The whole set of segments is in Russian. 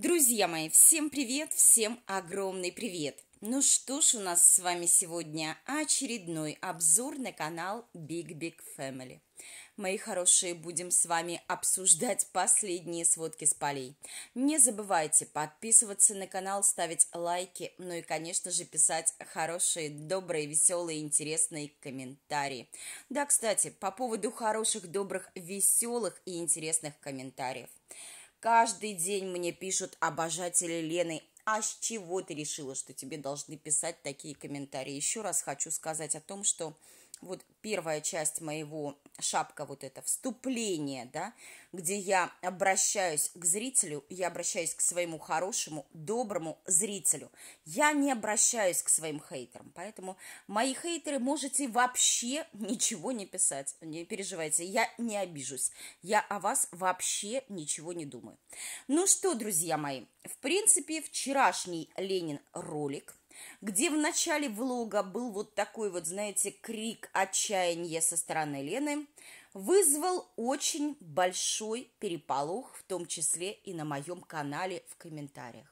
Друзья мои, всем привет, всем огромный привет! Ну что ж, у нас с вами сегодня очередной обзор на канал Big Big Family. Мои хорошие, будем с вами обсуждать последние сводки с полей. Не забывайте подписываться на канал, ставить лайки, ну и, конечно же, писать хорошие, добрые, веселые, интересные комментарии. Да, кстати, по поводу хороших, добрых, веселых и интересных комментариев – Каждый день мне пишут обожатели Лены. А с чего ты решила, что тебе должны писать такие комментарии? Еще раз хочу сказать о том, что вот первая часть моего шапка, вот это вступление, да, где я обращаюсь к зрителю, я обращаюсь к своему хорошему, доброму зрителю. Я не обращаюсь к своим хейтерам, поэтому мои хейтеры можете вообще ничего не писать, не переживайте, я не обижусь, я о вас вообще ничего не думаю. Ну что, друзья мои, в принципе, вчерашний Ленин ролик – где в начале влога был вот такой вот, знаете, крик отчаяния со стороны Лены, вызвал очень большой переполох, в том числе и на моем канале в комментариях.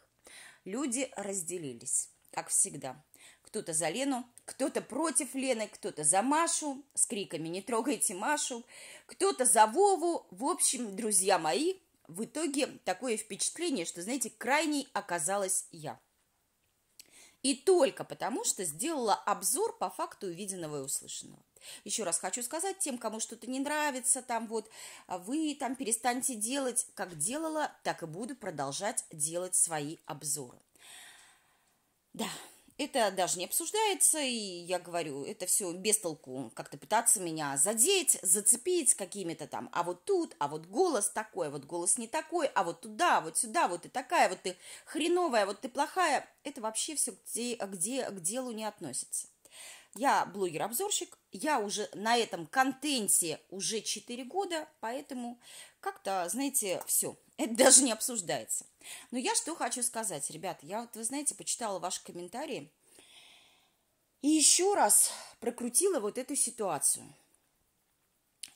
Люди разделились, как всегда. Кто-то за Лену, кто-то против Лены, кто-то за Машу с криками «Не трогайте Машу», кто-то за Вову. В общем, друзья мои, в итоге такое впечатление, что, знаете, крайней оказалась я. И только потому, что сделала обзор по факту увиденного и услышанного. Еще раз хочу сказать тем, кому что-то не нравится, там вот а вы там перестаньте делать, как делала, так и буду продолжать делать свои обзоры это даже не обсуждается, и я говорю, это все без толку, как-то пытаться меня задеть, зацепить какими-то там, а вот тут, а вот голос такой, а вот голос не такой, а вот туда, вот сюда, вот ты такая, вот ты хреновая, вот ты плохая, это вообще все где, где, к делу не относится. Я блогер-обзорщик, я уже на этом контенте уже 4 года, поэтому как-то, знаете, все – это даже не обсуждается. Но я что хочу сказать, ребята. Я, вот, вы знаете, почитала ваши комментарии и еще раз прокрутила вот эту ситуацию.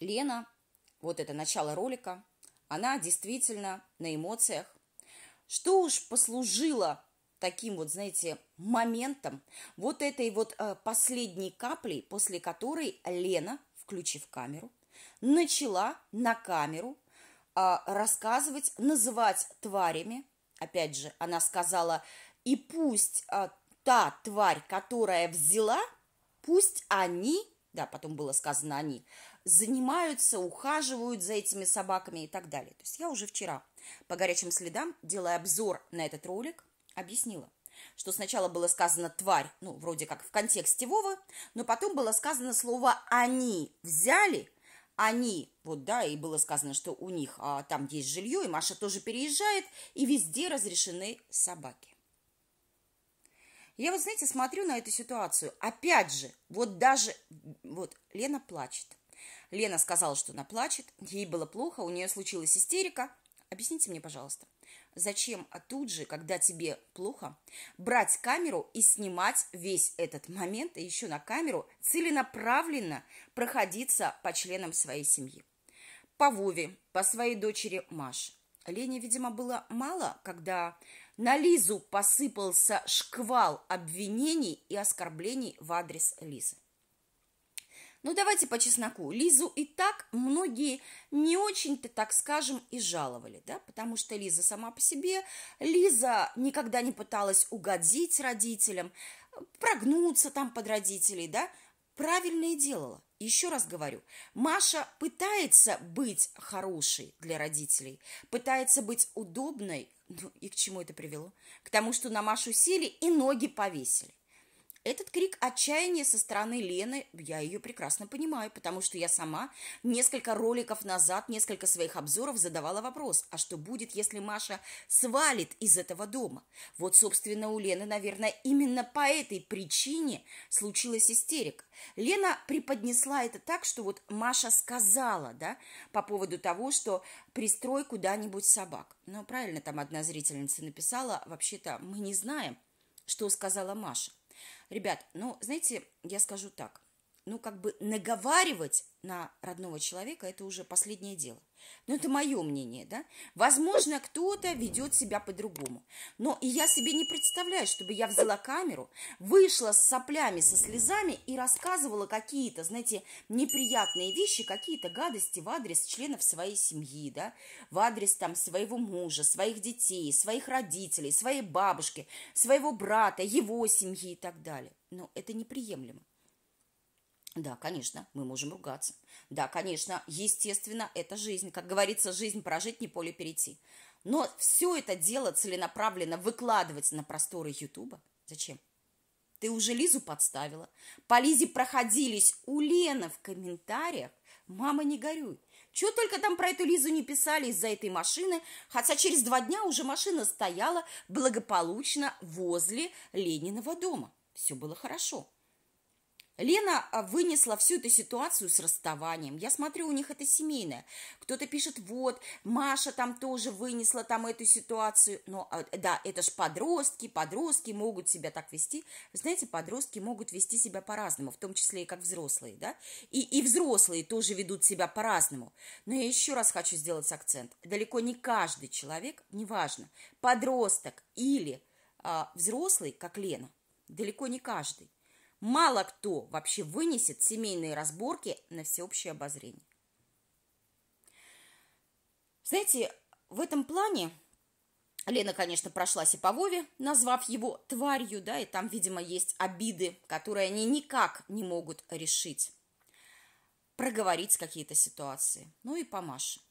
Лена, вот это начало ролика, она действительно на эмоциях. Что уж послужило таким вот, знаете, моментом, вот этой вот э, последней каплей, после которой Лена, включив камеру, начала на камеру а, рассказывать, называть тварями. Опять же, она сказала, и пусть а, та тварь, которая взяла, пусть они, да, потом было сказано они, занимаются, ухаживают за этими собаками и так далее. То есть я уже вчера по горячим следам, делая обзор на этот ролик, объяснила, что сначала было сказано «тварь», ну, вроде как в контексте Вова, но потом было сказано слово «они» взяли – они, вот да, и было сказано, что у них а, там есть жилье, и Маша тоже переезжает, и везде разрешены собаки. Я вот, знаете, смотрю на эту ситуацию. Опять же, вот даже, вот Лена плачет. Лена сказала, что она плачет, ей было плохо, у нее случилась истерика. Объясните мне, пожалуйста, Зачем а тут же, когда тебе плохо, брать камеру и снимать весь этот момент, и еще на камеру целенаправленно проходиться по членам своей семьи? По Вове, по своей дочери Маше. Лени, видимо, было мало, когда на Лизу посыпался шквал обвинений и оскорблений в адрес Лизы. Ну, давайте по чесноку. Лизу и так многие не очень-то, так скажем, и жаловали, да, потому что Лиза сама по себе, Лиза никогда не пыталась угодить родителям, прогнуться там под родителей, да, правильно и делала. Еще раз говорю, Маша пытается быть хорошей для родителей, пытается быть удобной, ну и к чему это привело? К тому, что на Машу сели и ноги повесили. Этот крик отчаяния со стороны Лены, я ее прекрасно понимаю, потому что я сама несколько роликов назад, несколько своих обзоров задавала вопрос, а что будет, если Маша свалит из этого дома? Вот, собственно, у Лены, наверное, именно по этой причине случилась истерика. Лена преподнесла это так, что вот Маша сказала, да, по поводу того, что пристрой куда-нибудь собак. Ну, правильно там одна зрительница написала, вообще-то мы не знаем, что сказала Маша. Ребят, ну, знаете, я скажу так. Ну, как бы наговаривать на родного человека – это уже последнее дело. Ну, это мое мнение, да? Возможно, кто-то ведет себя по-другому. Но и я себе не представляю, чтобы я взяла камеру, вышла с соплями, со слезами и рассказывала какие-то, знаете, неприятные вещи, какие-то гадости в адрес членов своей семьи, да? В адрес там своего мужа, своих детей, своих родителей, своей бабушки, своего брата, его семьи и так далее. Но это неприемлемо. Да, конечно, мы можем ругаться. Да, конечно, естественно, это жизнь. Как говорится, жизнь прожить, не поле перейти. Но все это дело целенаправленно выкладывать на просторы Ютуба. Зачем? Ты уже Лизу подставила. По Лизе проходились у Лены в комментариях. Мама, не горюй. Чего только там про эту Лизу не писали из-за этой машины, хотя через два дня уже машина стояла благополучно возле Лениного дома. Все было хорошо. Лена а, вынесла всю эту ситуацию с расставанием. Я смотрю, у них это семейное. Кто-то пишет, вот, Маша там тоже вынесла там эту ситуацию. Но а, да, это ж подростки, подростки могут себя так вести. Вы знаете, подростки могут вести себя по-разному, в том числе и как взрослые, да? И, и взрослые тоже ведут себя по-разному. Но я еще раз хочу сделать акцент. Далеко не каждый человек, неважно, подросток или э, взрослый, как Лена, далеко не каждый Мало кто вообще вынесет семейные разборки на всеобщее обозрение. Знаете, в этом плане Лена, конечно, прошлась и по Вове, назвав его тварью, да, и там, видимо, есть обиды, которые они никак не могут решить. Проговорить какие-то ситуации. Ну и по Маше.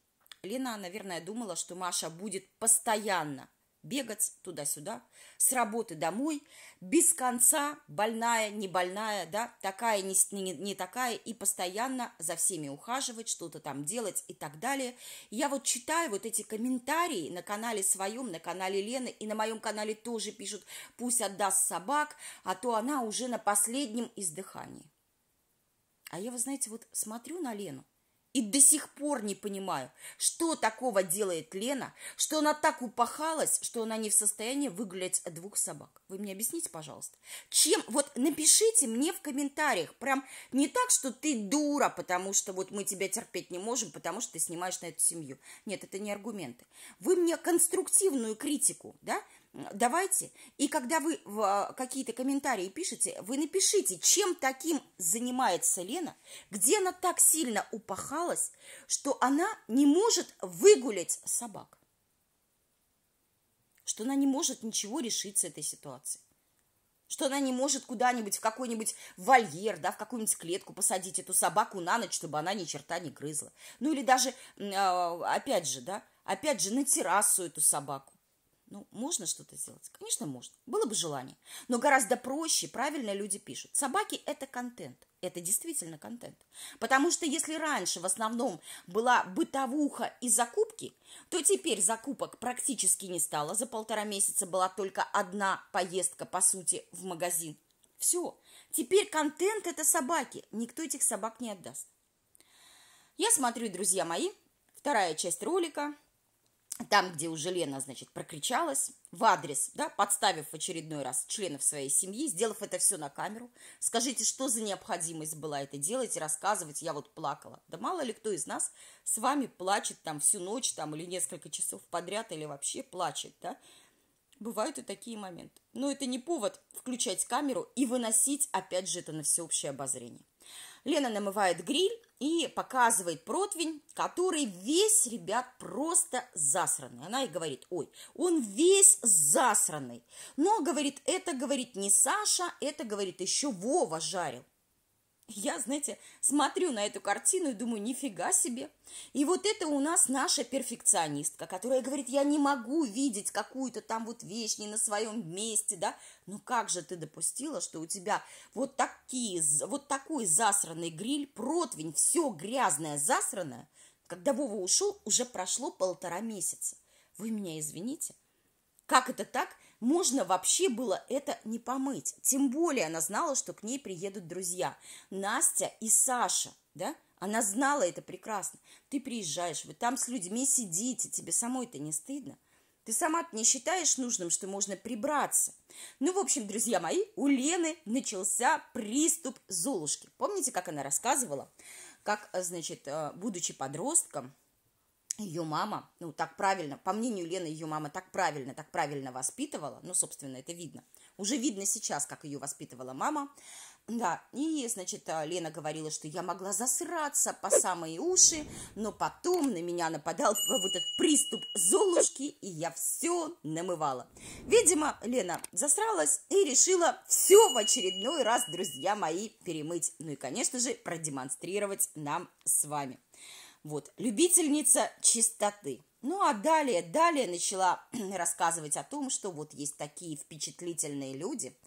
Лена, наверное, думала, что Маша будет постоянно бегать туда-сюда, с работы домой, без конца, больная, не больная, да, такая, не, не, не такая, и постоянно за всеми ухаживать, что-то там делать и так далее. Я вот читаю вот эти комментарии на канале своем, на канале Лены, и на моем канале тоже пишут, пусть отдаст собак, а то она уже на последнем издыхании. А я, вы знаете, вот смотрю на Лену, и до сих пор не понимаю, что такого делает Лена, что она так упахалась, что она не в состоянии выгулять двух собак. Вы мне объясните, пожалуйста. Чем? Вот напишите мне в комментариях. Прям не так, что ты дура, потому что вот мы тебя терпеть не можем, потому что ты снимаешь на эту семью. Нет, это не аргументы. Вы мне конструктивную критику, да? давайте. И когда вы а, какие-то комментарии пишете, вы напишите, чем таким занимается Лена, где она так сильно упахалась, что она не может выгулять собак, что она не может ничего решить с этой ситуацией что она не может куда-нибудь в какой-нибудь вольер, да, в какую-нибудь клетку посадить эту собаку на ночь, чтобы она ни черта не грызла. Ну или даже, а, опять же, да, опять же, на террасу эту собаку. Ну, можно что-то сделать? Конечно, можно. Было бы желание. Но гораздо проще, правильно люди пишут. Собаки – это контент. Это действительно контент. Потому что если раньше в основном была бытовуха и закупки, то теперь закупок практически не стало. За полтора месяца была только одна поездка, по сути, в магазин. Все. Теперь контент – это собаки. Никто этих собак не отдаст. Я смотрю, друзья мои, вторая часть ролика – там, где уже Лена, значит, прокричалась в адрес, да, подставив в очередной раз членов своей семьи, сделав это все на камеру. Скажите, что за необходимость была это делать и рассказывать, я вот плакала. Да мало ли кто из нас с вами плачет там всю ночь там или несколько часов подряд или вообще плачет, да. Бывают и такие моменты. Но это не повод включать камеру и выносить, опять же, это на всеобщее обозрение. Лена намывает гриль и показывает противень, который весь, ребят, просто засранный. Она и говорит, ой, он весь засранный. Но, говорит, это, говорит, не Саша, это, говорит, еще Вова жарил. Я, знаете, смотрю на эту картину и думаю, нифига себе. И вот это у нас наша перфекционистка, которая говорит, я не могу видеть какую-то там вот вещь не на своем месте, да. Ну как же ты допустила, что у тебя вот такие, вот такой засранный гриль, противень, все грязное, засранное. Когда Вова ушел, уже прошло полтора месяца. Вы меня извините. Как это так? Можно вообще было это не помыть. Тем более она знала, что к ней приедут друзья. Настя и Саша, да? Она знала это прекрасно. Ты приезжаешь, вы там с людьми сидите, тебе самой-то не стыдно. Ты сама не считаешь нужным, что можно прибраться. Ну, в общем, друзья мои, у Лены начался приступ Золушки. Помните, как она рассказывала, как, э, значит, э, будучи подростком, ее мама, ну так правильно, по мнению Лены, ее мама так правильно, так правильно воспитывала, ну, собственно, это видно. Уже видно сейчас, как ее воспитывала мама. Да, и, значит, э, Лена говорила, что я могла засраться по самые уши, но потом на меня нападал вот этот приступ золушки, и я все намывала. Видимо, Лена засралась и решила все в очередной раз, друзья мои, перемыть. Ну и, конечно же, продемонстрировать нам с вами. Вот, любительница чистоты. Ну а далее, далее начала рассказывать о том, что вот есть такие впечатлительные люди.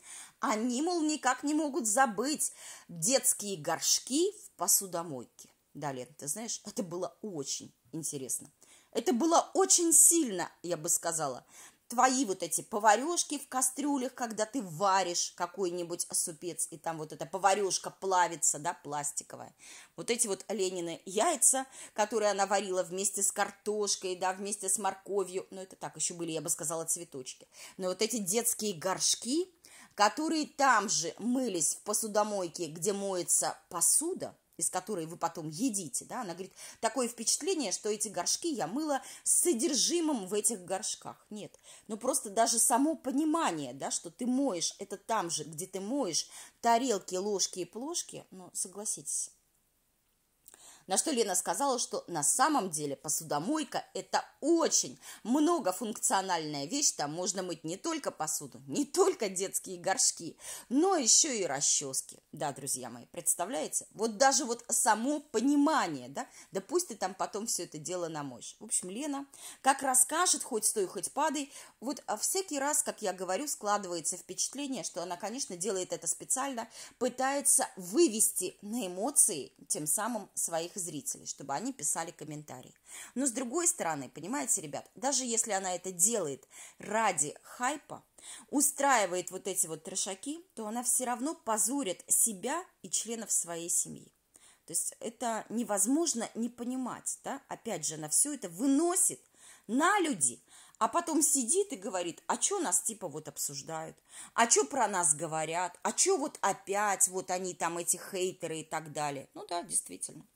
Они, мол, никак не могут забыть детские горшки в посудомойке. Да, Лен, ты знаешь, это было очень интересно. Это было очень сильно, я бы сказала твои вот эти поварешки в кастрюлях, когда ты варишь какой-нибудь супец, и там вот эта поварешка плавится, да, пластиковая. Вот эти вот Ленины яйца, которые она варила вместе с картошкой, да, вместе с морковью. Ну, это так, еще были, я бы сказала, цветочки. Но вот эти детские горшки, которые там же мылись в посудомойке, где моется посуда, из которой вы потом едите, да, она говорит, такое впечатление, что эти горшки я мыла с содержимым в этих горшках. Нет, ну просто даже само понимание, да, что ты моешь, это там же, где ты моешь тарелки, ложки и плошки, ну, согласитесь, на что Лена сказала, что на самом деле посудомойка – это очень многофункциональная вещь. Там можно мыть не только посуду, не только детские горшки, но еще и расчески. Да, друзья мои, представляете? Вот даже вот само понимание, да? Да пусть ты там потом все это дело намоешь. В общем, Лена как расскажет, хоть стой, хоть падай. Вот а всякий раз, как я говорю, складывается впечатление, что она, конечно, делает это специально, пытается вывести на эмоции тем самым своих зрителей, чтобы они писали комментарии. Но с другой стороны, понимаете, ребят, даже если она это делает ради хайпа, устраивает вот эти вот трешаки, то она все равно позорит себя и членов своей семьи. То есть это невозможно не понимать, да? Опять же, она все это выносит на людей а потом сидит и говорит, а что нас типа вот обсуждают, а что про нас говорят, а что вот опять вот они там эти хейтеры и так далее. Ну да, действительно.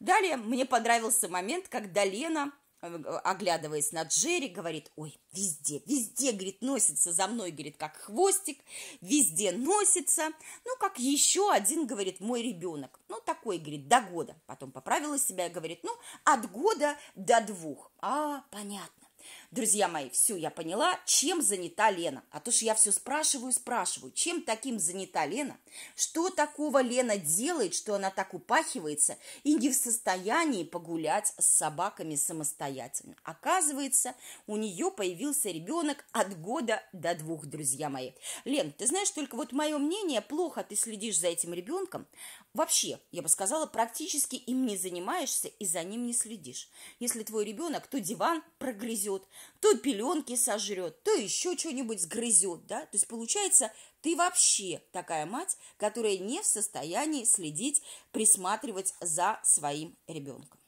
Далее мне понравился момент, когда Лена э, оглядываясь на Джерри, говорит, ой, везде, везде, говорит, носится за мной, говорит, как хвостик, везде носится, ну, как еще один, говорит, мой ребенок, ну, такой, говорит, до года, потом поправила себя и говорит, ну, от года до двух, а, понятно. Друзья мои, все, я поняла, чем занята Лена. А то, что я все спрашиваю, спрашиваю, чем таким занята Лена, что такого Лена делает, что она так упахивается и не в состоянии погулять с собаками самостоятельно. Оказывается, у нее появился ребенок от года до двух, друзья мои. Лен, ты знаешь, только вот мое мнение, плохо ты следишь за этим ребенком, Вообще, я бы сказала, практически им не занимаешься и за ним не следишь. Если твой ребенок то диван прогрызет, то пеленки сожрет, то еще что-нибудь сгрызет, да? То есть получается, ты вообще такая мать, которая не в состоянии следить, присматривать за своим ребенком.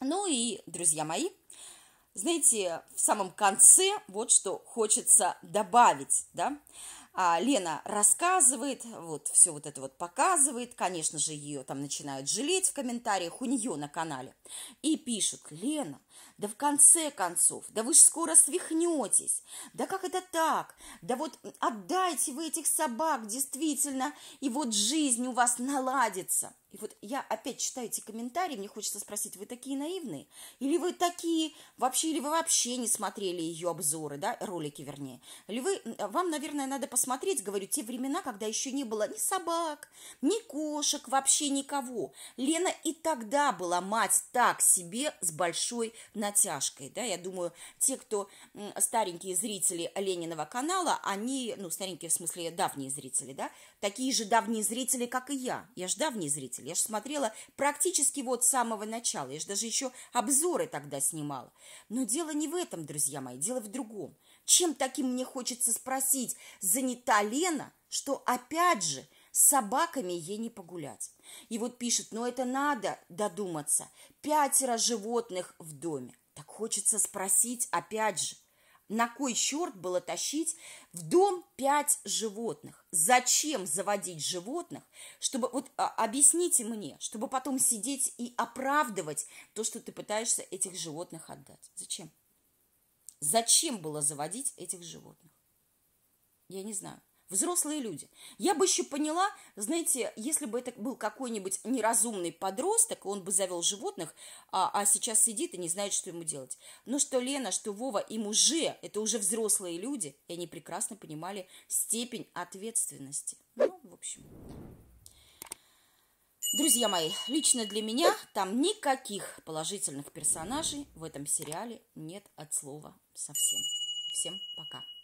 Ну и, друзья мои, знаете, в самом конце вот что хочется добавить, да? А Лена рассказывает, вот все вот это вот показывает, конечно же, ее там начинают жалеть в комментариях у нее на канале. И пишут, Лена, да в конце концов, да вы же скоро свихнетесь, да как это так, да вот отдайте вы этих собак действительно, и вот жизнь у вас наладится. И вот я опять читаю эти комментарии, мне хочется спросить, вы такие наивные? Или вы такие вообще, или вы вообще не смотрели ее обзоры, да, ролики вернее? Или вы, вам, наверное, надо посмотреть, говорю, те времена, когда еще не было ни собак, ни кошек, вообще никого. Лена и тогда была мать так себе с большой натяжкой, да, я думаю, те, кто старенькие зрители Лениного канала, они, ну, старенькие в смысле давние зрители, да, такие же давние зрители, как и я, я же давний зритель зритель. Я же смотрела практически вот с самого начала. Я же даже еще обзоры тогда снимала. Но дело не в этом, друзья мои, дело в другом. Чем таким мне хочется спросить, занята Лена, что опять же с собаками ей не погулять. И вот пишет, но это надо додуматься. Пятеро животных в доме. Так хочется спросить опять же – на кой черт было тащить в дом пять животных? Зачем заводить животных? Чтобы вот а, объясните мне, чтобы потом сидеть и оправдывать то, что ты пытаешься этих животных отдать. Зачем? Зачем было заводить этих животных? Я не знаю взрослые люди. Я бы еще поняла, знаете, если бы это был какой-нибудь неразумный подросток, он бы завел животных, а, а сейчас сидит и не знает, что ему делать. Но что Лена, что Вова, им уже, это уже взрослые люди, и они прекрасно понимали степень ответственности. Ну, в общем... Друзья мои, лично для меня там никаких положительных персонажей в этом сериале нет от слова совсем. Всем пока.